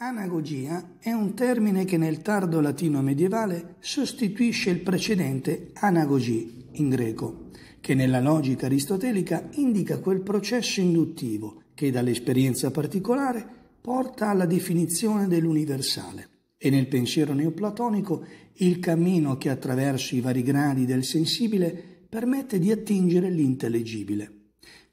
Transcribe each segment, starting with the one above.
Anagogia è un termine che nel tardo latino medievale sostituisce il precedente anagogì in greco, che nella logica aristotelica indica quel processo induttivo che dall'esperienza particolare porta alla definizione dell'universale e nel pensiero neoplatonico il cammino che attraverso i vari gradi del sensibile permette di attingere l'intelligibile.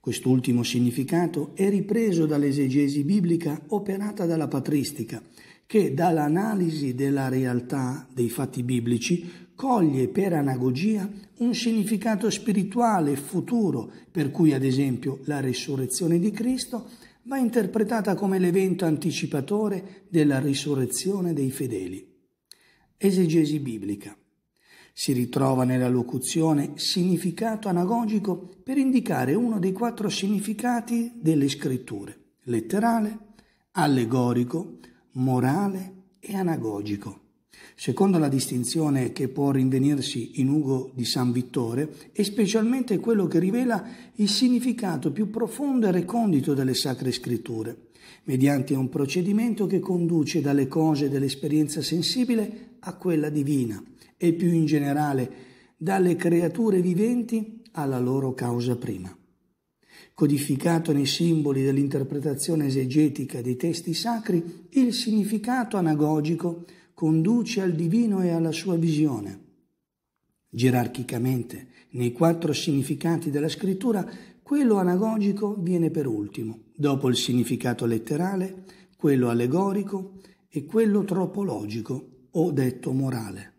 Quest'ultimo significato è ripreso dall'esegesi biblica operata dalla patristica, che dall'analisi della realtà dei fatti biblici coglie per anagogia un significato spirituale futuro, per cui ad esempio la risurrezione di Cristo va interpretata come l'evento anticipatore della risurrezione dei fedeli. Esegesi biblica. Si ritrova nella locuzione significato anagogico per indicare uno dei quattro significati delle scritture, letterale, allegorico, morale e anagogico. Secondo la distinzione che può rinvenirsi in Ugo di San Vittore, è specialmente quello che rivela il significato più profondo e recondito delle sacre scritture, mediante un procedimento che conduce dalle cose dell'esperienza sensibile a quella divina e più in generale dalle creature viventi alla loro causa prima. Codificato nei simboli dell'interpretazione esegetica dei testi sacri, il significato anagogico conduce al divino e alla sua visione. Gerarchicamente, nei quattro significati della scrittura, quello anagogico viene per ultimo, dopo il significato letterale, quello allegorico e quello tropologico o detto morale.